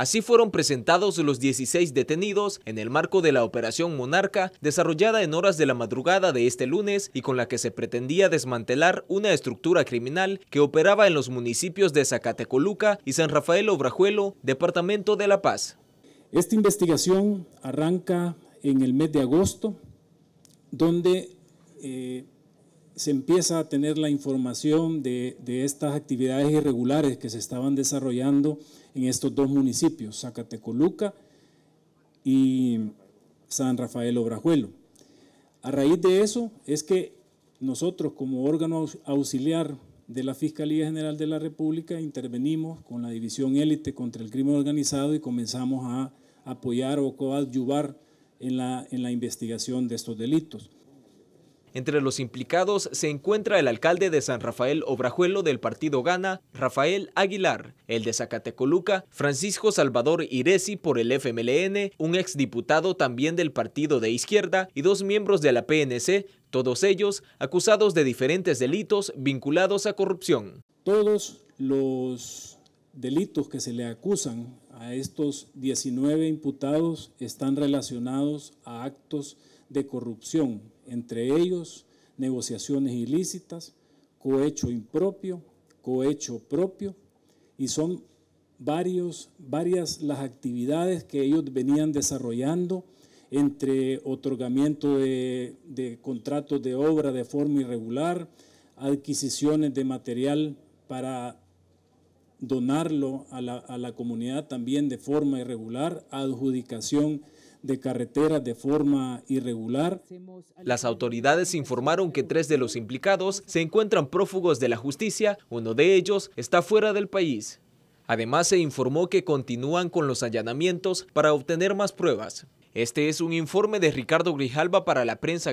Así fueron presentados los 16 detenidos en el marco de la Operación Monarca, desarrollada en horas de la madrugada de este lunes y con la que se pretendía desmantelar una estructura criminal que operaba en los municipios de Zacatecoluca y San Rafael Obrajuelo, Departamento de La Paz. Esta investigación arranca en el mes de agosto, donde eh, se empieza a tener la información de, estas actividades irregulares que se estaban desarrollando en estos dos municipios, Zacatecoluca y San Rafael Obrajuelo. A raíz de eso es que nosotros como órgano auxiliar de la Fiscalía General de la República intervenimos con la División Élite contra el Crimen Organizado y comenzamos a apoyar o coadyuvar en la investigación de estos delitos. Entre los implicados se encuentra el alcalde de San Rafael Obrajuelo del partido Gana, Rafael Aguilar, el de Zacatecoluca, Francisco Salvador Iresi por el FMLN, un exdiputado también del partido de izquierda y dos miembros de la PNC, todos ellos acusados de diferentes delitos vinculados a corrupción. Todos los delitos que se le acusan a estos 19 imputados están relacionados a actos de corrupción, entre ellos negociaciones ilícitas, cohecho impropio, cohecho propio, y son varios, varias las actividades que ellos venían desarrollando entre otorgamiento de, de contratos de obra de forma irregular, adquisiciones de material para donarlo a la, comunidad también de forma irregular, adjudicación de carreteras de forma irregular. Las autoridades informaron que tres de los implicados se encuentran prófugos de la justicia, uno de ellos está fuera del país. Además, se informó que continúan con los allanamientos para obtener más pruebas. Este es un informe de Ricardo Grijalba para la prensa